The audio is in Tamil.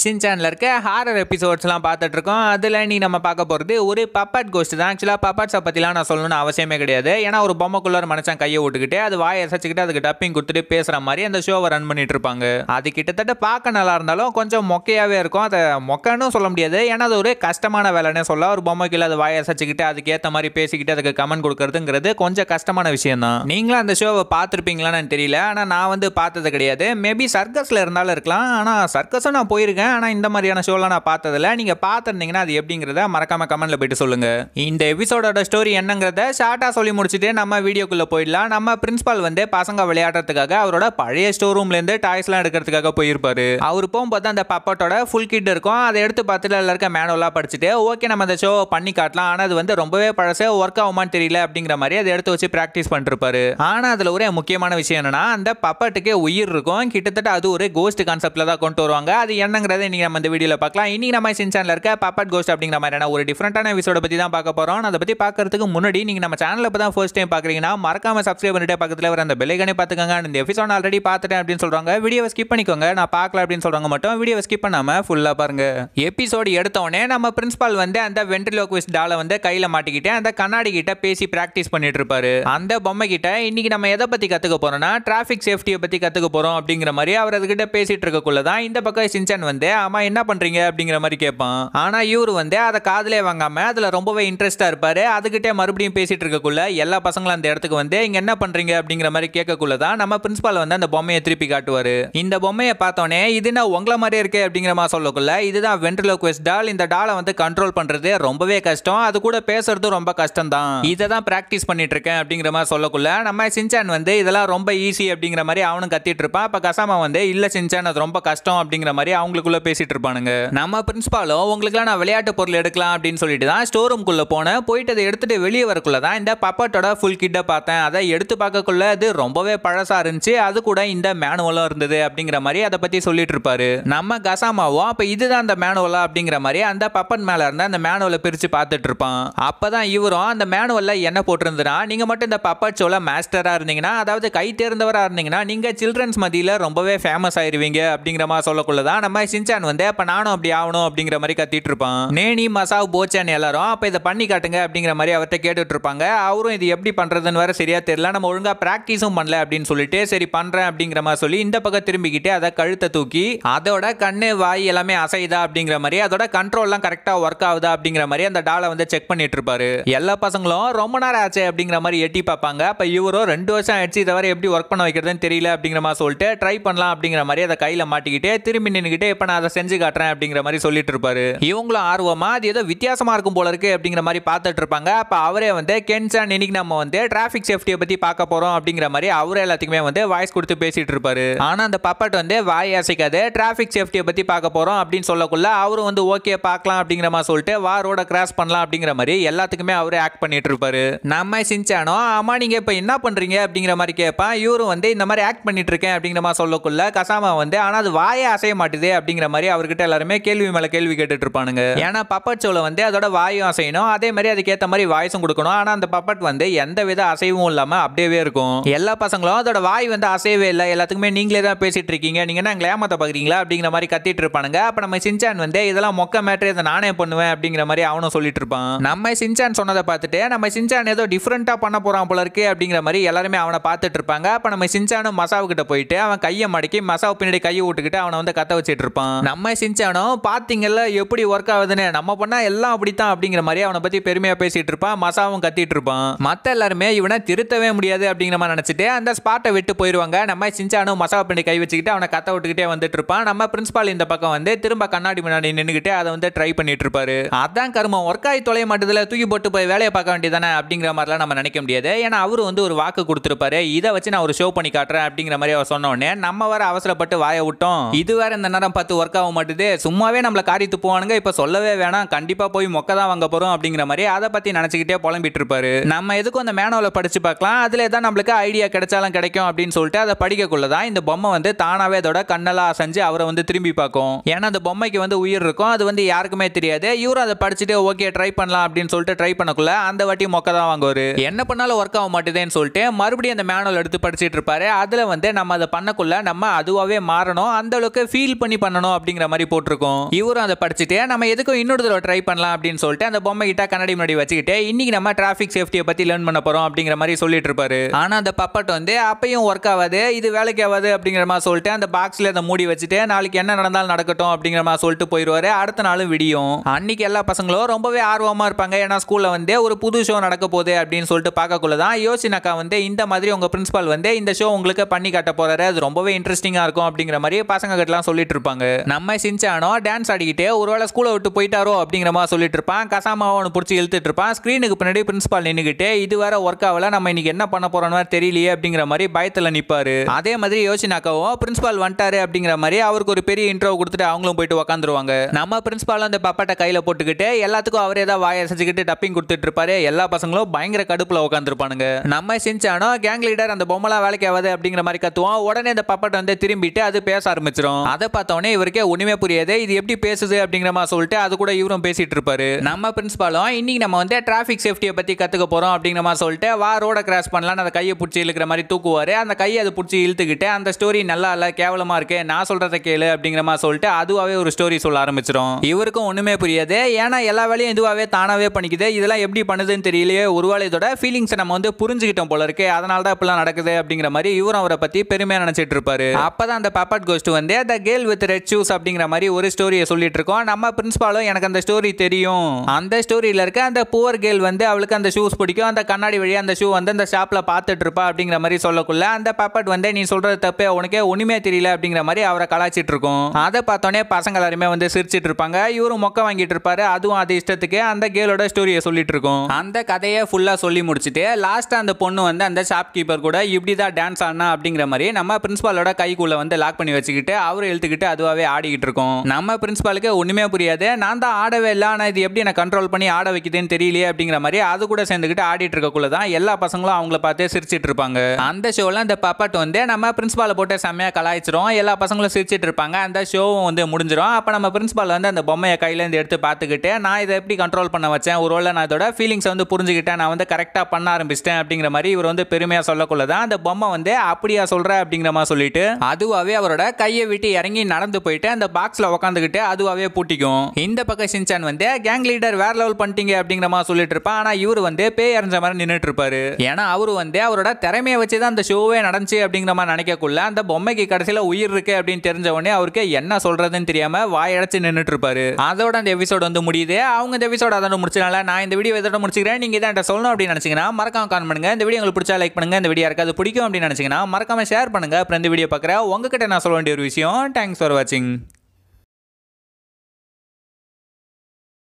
சின் சேனலில் இருக்க ஹாரர் எபிசோட்ஸ்லாம் பார்த்துட்ருக்கோம் அதில் நீ நம்ம பார்க்க போகிறது ஒரு பப்பாட் கோஸ்ட் தான் ஆக்சுவலாக பப்பாட்ஸை பற்றிலாம் நான் சொல்லணும்னு அவசியமே கிடையாது ஏன்னா ஒரு பொம்மைக்குள்ளே மனுஷன் கையை விட்டுக்கிட்டு அது வாயை அசைச்சிக்கிட்டு அதுக்கு டப்பிங் கொடுத்துட்டு பேசுகிற மாதிரி அந்த ஷோவை ரன் பண்ணிட்டு இருப்பாங்க அது கிட்டத்தட்ட பார்க்க நல்லா இருந்தாலும் கொஞ்சம் மொக்கையாகவே இருக்கும் அதை மொக்கன்னு சொல்ல முடியாது ஏன்னா அது ஒரு கஷ்டமான வேலைன்னு சொல்ல ஒரு பொம்மைக்குள்ள அது வாயை அசைச்சிக்கிட்டு அதுக்கேற்ற மாதிரி பேசிக்கிட்டு அதுக்கு கமெண்ட் கொடுக்குறதுங்கிறது கொஞ்சம் கஷ்டமான விஷயம் தான் நீங்களும் அந்த ஷோவை பார்த்துருப்பீங்களான்னு தெரியல ஆனால் நான் வந்து பார்த்தது கிடையாது மேபி சர்க்கஸில் இருந்தாலும் இருக்கலாம் ஆனால் சர்க்கஸும் நான் போயிருக்கேன் ஆனால் இந்த மாதிரியான ஷோலாம் நான் பார்த்ததில்ல நீங்கள் பார்த்துருந்தீங்கன்னா அது எப்படிங்கிறத மறக்காம கமெண்ட்டில் போயிட்டு சொல்லுங்க இந்த எபிசோடோட ஸ்டோரி என்னங்கிறத ஷார்ட்டாக சொல்லி முடிச்சுட்டு நம்ம வீடியோக்குள்ளே போயிடலாம் நம்ம பிரின்ஸ்பால் வந்து பசங்க விளையாடுறதுக்காக அவரோட பழைய ஸ்டோர் ரூம்லேருந்து டாய்ஸ்லாம் எடுக்கிறதுக்காக போயிருப்பாரு அவர் போகும்போது அந்த பப்பட்டோட ஃபுல் கிட் இருக்கும் அதை எடுத்து பார்த்துட்டு எல்லா இருக்க மேனுவலாக படிச்சுட்டு ஓகே நம்ம அந்த ஷோ பண்ணி காட்டலாம் ஆனால் அது வந்து ரொம்பவே பழச ஒர்க் ஆகுமான்னு தெரியல அப்படிங்கிற மாதிரி அதை எடுத்து வச்சு ப்ராக்டிஸ் பண்ணிருப்பாரு ஆனால் அதில் ஒரே முக்கியமான விஷயம் என்னன்னா அந்த பப்பட்டுக்கே உயிர் இருக்கும் கிட்டத்தட்ட அது ஒரு கோஸ்ட் கான்செப்டில் தான் கொண்டு வருவாங்க அது என்னங்கிற அப்படிங்கிறத இன்றைக்கி நம்ம இந்த வீடியோவில் பார்க்கலாம் இன்றைக்கி நம்ம சின் சேனலில் இருக்க பாப்பாட் கோஸ்ட் அப்படிங்கிற மாதிரியான ஒரு டிஃப்ரெண்டான எபிசோட பற்றி தான் பார்க்க போகிறோம் அதை பற்றி பார்க்கறதுக்கு முன்னாடி நீங்கள் நம்ம சேனலில் இப்போ தான் ஃபர்ஸ்ட் டைம் பார்க்குறீங்கன்னா மறக்காம சப்ஸ்கிரைப் பண்ணிட்டு பக்கத்தில் வர அந்த பெல்லைக்கனே பார்த்துக்கோங்க இந்த எபிசோட் ஆல்ரெடி பார்த்துட்டேன் அப்படின்னு சொல்கிறாங்க வீடியோவை ஸ்கிப் பண்ணிக்கோங்க நான் பார்க்கல அப்படின்னு சொல்கிறாங்க மட்டும் வீடியோவை ஸ்கிப் பண்ணாமல் ஃபுல்லாக பாருங்க எபிசோடு எடுத்தோடனே நம்ம பிரின்ஸ்பால் வந்து அந்த வென்ட்ரிலோக்விஸ் டாலை வந்து கையில் மாட்டிக்கிட்டு அந்த கண்ணாடி கிட்ட பேசி ப்ராக்டிஸ் பண்ணிட்டு இருப்பாரு அந்த பொம்மை கிட்ட இன்னைக்கு நம்ம எதை பற்றி கற்றுக்க போகிறோம்னா டிராஃபிக் சேஃப்டியை பற்றி கற்றுக்க போகிறோம் அப்படிங்கிற மாதிரி அவர் அதுகிட்ட பேசிட்டு இருக்கக்குள்ள தான் இந்த பக்கம் சின்சன் வந்து வந்து அம்மா என்ன பண்றீங்க அப்படிங்கிற மாதிரி கேட்பான் ஆனா இவர் வந்து அதை காதலே வாங்காம அதுல ரொம்பவே இன்ட்ரெஸ்டா இருப்பாரு அதுகிட்டே மறுபடியும் பேசிட்டு இருக்கக்குள்ள எல்லா பசங்களும் அந்த இடத்துக்கு வந்து இங்க என்ன பண்றீங்க அப்படிங்கிற மாதிரி கேட்கக்குள்ளதான் நம்ம பிரின்சிபால் வந்து அந்த பொம்மையை திருப்பி காட்டுவாரு இந்த பொம்மையை பார்த்தோன்னே இது என்ன உங்களை மாதிரியே இருக்கு அப்படிங்கிற மாதிரி சொல்லக்குள்ள இதுதான் வென்ட்ரிலோக்வெஸ்ட் டால் இந்த டாலை வந்து கண்ட்ரோல் பண்றது ரொம்பவே கஷ்டம் அது கூட பேசுறது ரொம்ப கஷ்டம் தான் இதை தான் பிராக்டிஸ் பண்ணிட்டு இருக்கேன் அப்படிங்கிற மாதிரி சொல்லக்குள்ள நம்ம சின்சான் வந்து இதெல்லாம் ரொம்ப ஈஸி அப்படிங்கிற மாதிரி அவனும் கத்திட்டு இருப்பான் அப்ப கசாமா வந்து இல்ல சின்சான் அது ரொம்ப கஷ்டம் அப்படிங்கிற மாதிரி அவங்களுக்கு ரூம்குள்ளே பேசிகிட்டு இருப்பானுங்க நம்ம பிரின்ஸ்பாலும் உங்களுக்குலாம் நான் விளையாட்டு பொருள் எடுக்கலாம் அப்படின்னு சொல்லிட்டு தான் ஸ்டோர் ரூம்குள்ளே போனேன் போயிட்டு அதை எடுத்துட்டு வெளியே வரக்குள்ள தான் இந்த பப்பாட்டோட ஃபுல் கிட்ட பார்த்தேன் அதை எடுத்து பார்க்கக்குள்ள அது ரொம்பவே பழசா இருந்துச்சு அது கூட இந்த மேனுவலும் இருந்தது அப்படிங்கிற மாதிரி அதை பற்றி சொல்லிட்டு இருப்பாரு நம்ம கசாமாவும் அப்போ இதுதான் அந்த மேனுவலா அப்படிங்கிற மாதிரி அந்த பப்பன் மேல இருந்த அந்த மேனுவலை பிரித்து பார்த்துட்டு இருப்பான் அப்போ தான் இவரும் அந்த மேனுவலில் என்ன போட்டிருந்துன்னா நீங்கள் மட்டும் இந்த பப்பட் ஷோவில் மாஸ்டராக இருந்தீங்கன்னா அதாவது கை தேர்ந்தவராக இருந்தீங்கன்னா நீங்கள் சில்ட்ரன்ஸ் மதியில் ரொம்பவே ஃபேமஸ் ஆயிருவீங்க அப்படிங்கிற மாதிரி சொல்லக்குள்ள தான் நம்ம சின்சான் வந்து அப்போ நானும் அப்படி ஆகணும் அப்படிங்கிற மாதிரி கத்திட்டு இருப்பான் நேனி மசாவ் போச்சான் எல்லாரும் அப்போ இதை பண்ணி காட்டுங்க அப்படிங்கிற மாதிரி அவர்கிட்ட கேட்டுட்டு இருப்பாங்க அவரும் இது எப்படி பண்ணுறதுன்னு வேற சரியா தெரியல நம்ம ஒழுங்காக ப்ராக்டிஸும் பண்ணல அப்படின்னு சொல்லிட்டு சரி பண்ணுறேன் அப்படிங்கிற மாதிரி சொல்லி இந்த பக்கம் திரும்பிக்கிட்டு அதை கழுத்தை தூக்கி அதோட கண்ணு வாய் எல்லாமே அசைதா அப்படிங்கிற மாதிரி அதோட கண்ட்ரோல்லாம் கரெக்டாக ஒர்க் ஆகுதா அப்படிங்கிற மாதிரி அந்த டாலை வந்து செக் பண்ணிட்டு இருப்பாரு எல்லா பசங்களும் ரொம்ப நேரம் ஆச்சு அப்படிங்கிற மாதிரி எட்டி பார்ப்பாங்க அப்ப இவரும் ரெண்டு வருஷம் ஆயிடுச்சு இதை வரை எப்படி ஒர்க் பண்ண வைக்கிறதுன்னு தெரியல அப்படிங்கிற மாதிரி சொல்லிட்டு ட்ரை பண்ணலாம் அப்படிங்கிற மாதிரி அதை கையில் மாட்டிக்கிட்டு திரும்பி நின்றுக்கிட்டே இப்போ நான் அதை செஞ்சு காட்டுறேன் அப்படிங்கிற மாதிரி சொல்லிட்டு இருப்பாரு இவங்களும் ஆர்வமா அது ஏதோ வித்தியாசமா இருக்கும் போல இருக்கு அப்படிங்கிற மாதிரி பார்த்துட்டு இருப்பாங்க அப்ப அவரே வந்து கென்சான் இன்னைக்கு நம்ம வந்து டிராபிக் சேஃப்டியை பத்தி பார்க்க போறோம் அப்படிங்கிற மாதிரி அவரே எல்லாத்துக்குமே வந்து வாய்ஸ் கொடுத்து பேசிட்டு இருப்பாரு ஆனா அந்த பப்பட் வந்து வாய் அசைக்காது டிராபிக் சேஃப்டியை பத்தி பார்க்க போறோம் அப்படின்னு சொல்லக்குள்ள அவரும் வந்து ஓகே பார்க்கலாம் அப்படிங்கிற மாதிரி சொல்லிட்டு வா ரோட கிராஸ் பண்ணலாம் அப்படிங்கிற மாதிரி எல்லாத்துக்குமே அவரு ஆக்ட் பண்ணிட்டு இருப்பாரு நம்ம சிஞ்சானோ ஆமா நீங்க இப்ப என்ன பண்றீங்க அப்படிங்கிற மாதிரி கேட்பான் இவரும் வந்து இந்த மாதிரி ஆக்ட் பண்ணிட்டு இருக்கேன் அப்படிங்கிற மாதிரி சொல்லக்குள்ள கசாமா வந்து ஆனா அது வாயை அசைய மாட்டுது அப்படிங்கிற அப்படிங்கிற மாதிரி அவர்கிட்ட எல்லாருமே கேள்வி மேலே கேள்வி கேட்டுட்டு இருப்பானுங்க ஏன்னா பப்பட் ஷோவில் வந்து அதோட வாயும் அசையணும் அதே மாதிரி அதுக்கேற்ற மாதிரி வாய்ஸும் கொடுக்கணும் ஆனால் அந்த பப்பட் வந்து எந்த வித அசைவும் இல்லாமல் அப்படியே இருக்கும் எல்லா பசங்களும் அதோட வாய் வந்து அசையவே இல்லை எல்லாத்துக்குமே நீங்களே தான் பேசிட்டு இருக்கீங்க நீங்கள் என்ன கிளாமத்தை பார்க்குறீங்களா அப்படிங்கிற மாதிரி கத்திட்டு இருப்பானுங்க அப்ப நம்ம சின்சான் வந்து இதெல்லாம் மொக்க மேட்ரு இதை நானே பண்ணுவேன் அப்படிங்கிற மாதிரி அவனும் சொல்லிட்டு இருப்பான் நம்ம சின்சான் சொன்னதை பார்த்துட்டு நம்ம சின்சான் ஏதோ டிஃப்ரெண்ட்டாக பண்ண போகிறான் போல இருக்கு அப்படிங்கிற மாதிரி எல்லாருமே அவனை பார்த்துட்டு இருப்பாங்க அப்போ நம்ம சின்சானும் கிட்ட போயிட்டு அவன் கையை மடக்கி மசாவு பின்னாடி கையை விட்டுக்கிட்டு அவனை வந்து கத்த வச்சிட்டு இருப்பான் இருப்பான் நம்ம சின்சானும் பார்த்தீங்கல்ல எப்படி ஒர்க் ஆகுதுன்னு நம்ம பண்ணா எல்லாம் அப்படித்தான் அப்படிங்கிற மாதிரி அவனை பற்றி பெருமையாக பேசிகிட்டு இருப்பான் மசாவும் கத்திட்டு இருப்பான் மற்ற எல்லாருமே இவனை திருத்தவே முடியாது அப்படிங்கிற மாதிரி நினச்சிட்டு அந்த ஸ்பாட்டை விட்டு போயிடுவாங்க நம்ம செஞ்சானும் மசாவை பண்ணி கை வச்சுக்கிட்டு அவனை கத்த விட்டுக்கிட்டே வந்துட்டு இருப்பான் நம்ம பிரின்ஸ்பால் இந்த பக்கம் வந்து திரும்ப கண்ணாடி முன்னாடி நின்றுக்கிட்டு அதை வந்து ட்ரை பண்ணிட்டு இருப்பாரு அதான் கருமம் ஒர்க் ஆகி தொலை மாட்டதுல தூக்கி போட்டு போய் வேலையை பார்க்க வேண்டியதானே அப்படிங்கிற மாதிரிலாம் நம்ம நினைக்க முடியாது ஏன்னா அவரு வந்து ஒரு வாக்கு கொடுத்துருப்பாரு இதை வச்சு நான் ஒரு ஷோ பண்ணி காட்டுறேன் அப்படிங்கிற மாதிரி அவர் சொன்னோடனே நம்ம வர அவசரப்பட்டு வாய விட்டோம் இது வேற இந்த நேரம் பத்து பார்த்து ஒர்க் ஆக மாட்டுது சும்மாவே நம்மளை காரி போவானுங்க இப்போ சொல்லவே வேணாம் கண்டிப்பாக போய் மொக்க தான் வாங்க போகிறோம் அப்படிங்கிற மாதிரி அதை பற்றி நினச்சிக்கிட்டே புலம்பிட்டு இருப்பாரு நம்ம எதுக்கும் அந்த மேனோவில் படித்து பார்க்கலாம் அதில் தான் நம்மளுக்கு ஐடியா கிடைச்சாலும் கிடைக்கும் அப்படின்னு சொல்லிட்டு அதை படிக்கக்குள்ள தான் இந்த பொம்மை வந்து தானாவே அதோட கண்ணெல்லாம் அசைஞ்சு அவரை வந்து திரும்பி பார்க்கும் ஏன்னா அந்த பொம்மைக்கு வந்து உயிர் இருக்கும் அது வந்து யாருக்குமே தெரியாது இவரும் அதை படிச்சுட்டு ஓகே ட்ரை பண்ணலாம் அப்படின்னு சொல்லிட்டு ட்ரை பண்ணக்குள்ள அந்த வாட்டி மொக்க தான் வாங்குவார் என்ன பண்ணாலும் ஒர்க் ஆக மாட்டேதுன்னு சொல்லிட்டு மறுபடியும் அந்த மேனுவல் எடுத்து படிச்சுட்டு இருப்பாரு அதில் வந்து நம்ம அதை பண்ணக்குள்ள நம்ம அதுவாகவே மாறணும் அந்த அளவுக்கு ஃபீல் பண்ணி பண்ணணும் பண்ணணும் அப்படிங்கிற மாதிரி போட்டிருக்கோம் இவரும் அதை படிச்சுட்டு நம்ம எதுக்கும் இன்னொரு தடவை ட்ரை பண்ணலாம் அப்படின்னு சொல்லிட்டு அந்த பொம்மை கிட்ட கண்ணாடி முன்னாடி வச்சுக்கிட்டு இன்னைக்கு நம்ம டிராபிக் சேஃப்டியை பத்தி லேர்ன் பண்ண போறோம் அப்படிங்கிற மாதிரி சொல்லிட்டு இருப்பாரு ஆனா அந்த பப்பட் வந்து அப்பையும் ஒர்க் ஆகாது இது வேலைக்கு ஆகாது அப்படிங்கிற மாதிரி சொல்லிட்டு அந்த பாக்ஸ்ல அதை மூடி வச்சுட்டு நாளைக்கு என்ன நடந்தாலும் நடக்கட்டும் அப்படிங்கிற மாதிரி சொல்லிட்டு போயிடுவாரு அடுத்த நாளும் விடியும் அன்னைக்கு எல்லா பசங்களும் ரொம்பவே ஆர்வமா இருப்பாங்க ஏன்னா ஸ்கூல்ல வந்து ஒரு புது ஷோ நடக்க போகுது அப்படின்னு சொல்லிட்டு பார்க்கக்குள்ளதான் தான் யோசினாக்கா வந்து இந்த மாதிரி உங்க பிரின்சிபால் வந்து இந்த ஷோ உங்களுக்கு பண்ணி காட்ட போறாரு அது ரொம்பவே இன்ட்ரெஸ்டிங்கா இருக்கும் அப்படிங்கிற மாதிரி பசங்க கிட்டலாம் சொல்லிட்டு இருப்பாங்க நம்ம சிஞ்சானோ டான்ஸ் ஆடிக்கிட்டே ஒருவேளை ஸ்கூலை விட்டு போயிட்டாரோ அப்படிங்கிற மாதிரி சொல்லிட்டு இருப்பான் கசாமாவை அவனு பிடிச்சி இழுத்துட்டு இருப்பான் ஸ்க்ரீனுக்கு பின்னாடி பிரின்சிபால் நின்றுக்கிட்டே இது வேற ஒர்க் ஆகல நம்ம இன்னைக்கு என்ன பண்ண போறோம்னு தெரியலையே அப்படிங்கிற மாதிரி பயத்தில் நிற்பாரு அதே மாதிரி யோசினாக்கவும் பிரின்சிபால் வந்துட்டாரு அப்படிங்கிற மாதிரி அவருக்கு ஒரு பெரிய இன்ட்ரோ கொடுத்துட்டு அவங்களும் போயிட்டு உக்காந்துருவாங்க நம்ம பிரின்ஸ்பால் அந்த பாப்பாட்ட கையில் போட்டுக்கிட்டு எல்லாத்துக்கும் அவரே தான் வாயை செஞ்சுக்கிட்டு டப்பிங் கொடுத்துட்டு இருப்பாரு எல்லா பசங்களும் பயங்கர கடுப்பில் உட்காந்துருப்பானுங்க நம்ம சிஞ்சானோ கேங் லீடர் அந்த பொம்மலாம் வேலைக்கு ஆகாது அப்படிங்கிற மாதிரி கத்துவோம் உடனே அந்த பாப்பாட்ட வந்து திரும்பிட்டு அது பேச ஆரம்பிச்சிடும் அதை பார்த்தோன்னே இவருக்கே ஒன்றுமே புரியாது இது எப்படி பேசுது அப்படிங்கிற மாதிரி சொல்லிட்டு அது கூட இவரும் பேசிட்டு இருப்பாரு நம்ம பிரின்ஸ்பாலும் இன்றைக்கி நம்ம வந்து டிராஃபிக் சேஃப்டியை பற்றி கற்றுக்க போகிறோம் அப்படிங்கிற மாதிரி சொல்லிட்டு வா ரோட கிராஸ் பண்ணலாம் அந்த கையை பிடிச்சி இழுக்கிற மாதிரி தூக்குவாரு அந்த கையை அதை பிடிச்சி இழுத்துக்கிட்டு அந்த ஸ்டோரி நல்லா இல்லை கேவலமாக இருக்கு நான் சொல்றத கேளு அப்படிங்கிற மாதிரி சொல்லிட்டு அதுவாகவே ஒரு ஸ்டோரி சொல்ல ஆரம்பிச்சிடும் இவருக்கும் ஒன்றுமே புரியாது ஏன்னா எல்லா வேலையும் இதுவாகவே தானாகவே பண்ணிக்குது இதெல்லாம் எப்படி பண்ணுதுன்னு தெரியலையே ஒருவேளை இதோட ஃபீலிங்ஸை நம்ம வந்து புரிஞ்சுக்கிட்டோம் போல இருக்கு அதனால தான் இப்பெல்லாம் நடக்குது அப்படிங்கிற மாதிரி இவரும் அவரை பற்றி பெருமையாக நினச்சிட்டு இருப்பாரு அப்போ தான் அந்த பாப்பாட் கோஸ்ட் வந்து the girl with red shoes அப்படிங்கிற மாதிரி ஒரு ஸ்டோரியை சொல்லிட்டு இருக்கோம் நம்ம பிரின்ஸ்பாலும் எனக்கு அந்த ஸ்டோரி தெரியும் அந்த ஸ்டோரியில் இருக்க அந்த புவர் கேள் வந்து அவளுக்கு அந்த ஷூஸ் பிடிக்கும் அந்த கண்ணாடி வழியாக அந்த ஷூ வந்து அந்த ஷாப்பில் பார்த்துட்டு இருப்பா அப்படிங்கிற மாதிரி சொல்லக்குள்ள அந்த பாப்பட் வந்து நீ சொல்றது தப்பே உனக்கே ஒன்றுமே தெரியல அப்படிங்கிற மாதிரி அவரை கலாச்சிட்டு இருக்கும் அதை பார்த்தோன்னே பசங்க எல்லாருமே வந்து சிரிச்சிட்டு இருப்பாங்க இவரும் மொக்க வாங்கிட்டு இருப்பாரு அதுவும் அது இஷ்டத்துக்கு அந்த கேலோட ஸ்டோரியை சொல்லிட்டு இருக்கும் அந்த கதையை ஃபுல்லாக சொல்லி முடிச்சுட்டு லாஸ்ட் அந்த பொண்ணு வந்து அந்த ஷாப் கீப்பர் கூட இப்படி தான் டான்ஸ் ஆனா அப்படிங்கிற மாதிரி நம்ம பிரின்சிபாலோட கைக்குள்ள வந்து லாக் பண்ணி வச்சுக்கிட்டு அவர் எழுத்துக்கிட்டு அதுவாகவே ஜாலியாகவே ஆடிக்கிட்டு இருக்கோம் நம்ம பிரின்ஸ்பாலுக்கு ஒன்றுமே புரியாது நான் தான் ஆடவே இல்லை ஆனால் இது எப்படி என்ன கண்ட்ரோல் பண்ணி ஆட வைக்குதுன்னு தெரியலையே அப்படிங்கிற மாதிரி அது கூட சேர்ந்துக்கிட்டு ஆடிட்டு இருக்கக்குள்ள தான் எல்லா பசங்களும் அவங்கள பார்த்தே சிரிச்சிட்டு இருப்பாங்க அந்த ஷோவில் இந்த பப்பாட் வந்து நம்ம பிரின்ஸ்பாலை போட்டு செம்மையாக கலாய்ச்சிரும் எல்லா பசங்களும் சிரிச்சிட்டு இருப்பாங்க அந்த ஷோவும் வந்து முடிஞ்சிடும் அப்போ நம்ம பிரின்ஸ்பால் வந்து அந்த பொம்மையை கையிலேருந்து எடுத்து பார்த்துக்கிட்டு நான் இதை எப்படி கண்ட்ரோல் பண்ண வச்சேன் ஒரு நான் இதோட ஃபீலிங்ஸை வந்து புரிஞ்சுக்கிட்டேன் நான் வந்து கரெக்டாக பண்ண ஆரம்பிச்சிட்டேன் அப்படிங்கிற மாதிரி இவர் வந்து பெருமையாக சொல்லக்குள்ள தான் அந்த பொம்மை வந்து அப்படியா சொல்கிற அப்படிங்கிற மாதிரி சொல்லிட்டு அதுவாகவே அவரோட கையை விட்டு இறங்கி நடந்து போய் போயிட்டு அந்த பாக்ஸில் உட்காந்துக்கிட்டு அதுவாகவே பூட்டிக்கும் இந்த பக்கம் சின்சான் வந்து கேங் லீடர் வேற லெவல் பண்ணிட்டீங்க அப்படிங்கிற மாதிரி சொல்லிட்டு இருப்பான் ஆனால் இவர் வந்து பேய் இறஞ்ச மாதிரி நின்றுட்டு இருப்பாரு ஏன்னா அவர் வந்து அவரோட திறமையை வச்சு தான் அந்த ஷோவே நடந்துச்சு அப்படிங்கிற மாதிரி நினைக்கக்குள்ள அந்த பொம்மைக்கு கடைசியில் உயிர் இருக்கு அப்படின்னு தெரிஞ்ச உடனே அவருக்கு என்ன சொல்றதுன்னு தெரியாம வாயடைச்சு நின்றுட்டு இருப்பாரு அதோட அந்த எபிசோட் வந்து முடியுது அவங்க இந்த எபிசோட் அதோட முடிச்சனால நான் இந்த வீடியோ இதோட முடிச்சுக்கிறேன் நீங்க இதை சொல்லணும் அப்படின்னு நினைச்சீங்கன்னா மறக்காம கான் பண்ணுங்க இந்த வீடியோ உங்களுக்கு பிடிச்சா லைக் பண்ணுங்க இந்த வீடியோ யாருக்காவது பிடிக்கும் அப்படின்னு நினைச்சீங்கன்னா மறக்காம ஷேர் பண்ணுங்க அப்புறம் இந்த வீடியோ பார்க்குற உங்ககிட்ட நான் சொல்ல வேண்டிய ஒரு விஷயம் தேங்க்ஸ் ஃபார் வாட்சிங் having